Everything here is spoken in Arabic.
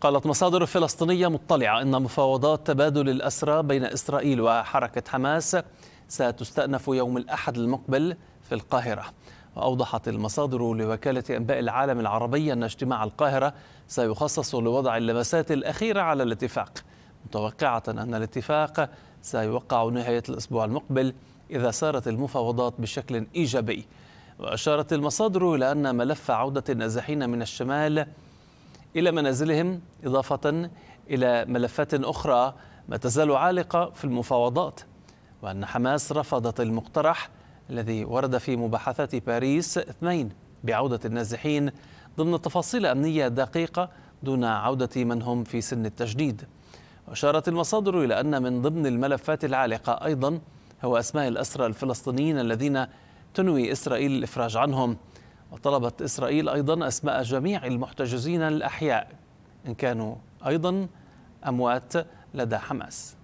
قالت مصادر فلسطينية مطلعة أن مفاوضات تبادل الأسرى بين إسرائيل وحركة حماس ستستأنف يوم الأحد المقبل في القاهرة وأوضحت المصادر لوكالة أنباء العالم العربي أن اجتماع القاهرة سيخصص لوضع اللمسات الأخيرة على الاتفاق متوقعة أن الاتفاق سيوقع نهاية الأسبوع المقبل إذا سارت المفاوضات بشكل إيجابي وأشارت المصادر إلى أن ملف عودة النازحين من الشمال إلى منازلهم إضافة إلى ملفات أخرى ما تزال عالقة في المفاوضات وأن حماس رفضت المقترح الذي ورد في مباحثات باريس اثنين بعودة النازحين ضمن تفاصيل أمنية دقيقة دون عودة من هم في سن التجديد وأشارت المصادر إلى أن من ضمن الملفات العالقة أيضا هو أسماء الأسرى الفلسطينيين الذين تنوي إسرائيل الإفراج عنهم وطلبت إسرائيل أيضا أسماء جميع المحتجزين الأحياء إن كانوا أيضا أموات لدى حماس